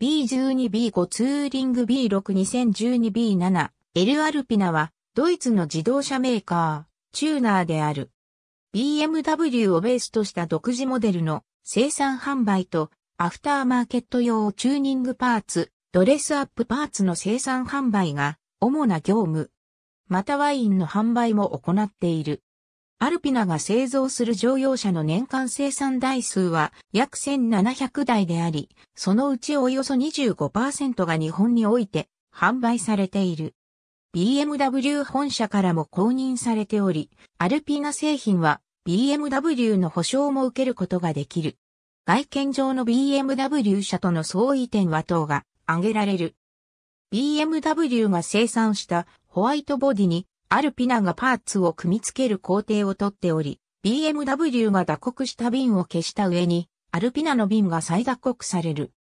B12B5 ツーリング B62012B7、L アルピナは、ドイツの自動車メーカー、チューナーである。BMW をベースとした独自モデルの生産販売と、アフターマーケット用チューニングパーツ、ドレスアップパーツの生産販売が主な業務。またワインの販売も行っている。アルピナが製造する乗用車の年間生産台数は約1700台であり、そのうちおよそ25%が日本において販売されている。BMW 本社からも公認されており、アルピナ製品は BMW の保証も受けることができる。外見上の BMW 社との相違点は等が挙げられる。BMW が生産したホワイトボディにアルピナがパーツを組み付ける工程をとっており、BMW が打刻した瓶を消した上に、アルピナの瓶が再打刻される。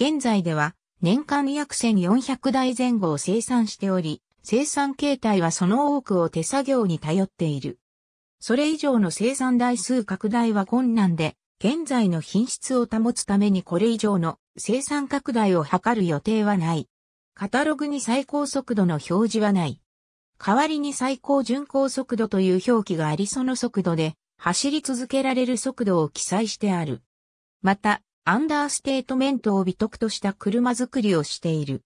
現在では、年間約1400台前後を生産しており、生産形態はその多くを手作業に頼っている。それ以上の生産台数拡大は困難で、現在の品質を保つためにこれ以上の生産拡大を図る予定はない。カタログに最高速度の表示はない。代わりに最高巡航速度という表記がありその速度で走り続けられる速度を記載してある。また、アンダーステートメントを美徳とした車作りをしている。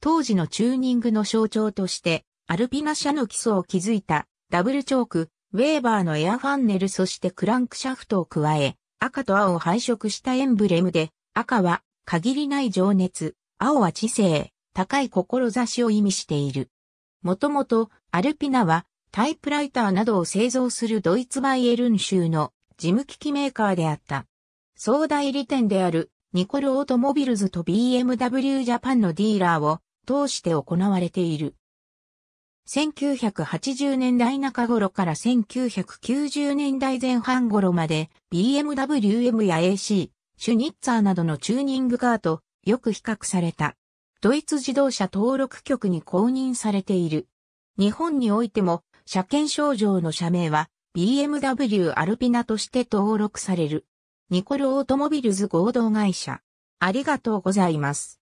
当時のチューニングの象徴として、アルピナ社の基礎を築いたダブルチョーク、ウェーバーのエアファンネルそしてクランクシャフトを加え、赤と青を配色したエンブレムで、赤は限りない情熱、青は知性、高い志を意味している。もともと、アルピナは、タイプライターなどを製造するドイツバイエルン州の事務機器メーカーであった。総代理店であるニコルオートモビルズと BMW ジャパンのディーラーを通して行われている。1980年代中頃から1990年代前半頃まで BMW M や AC、シュニッツァーなどのチューニングカーとよく比較された。ドイツ自動車登録局に公認されている。日本においても、車検証状の社名は、BMW アルピナとして登録される。ニコルオートモビルズ合同会社。ありがとうございます。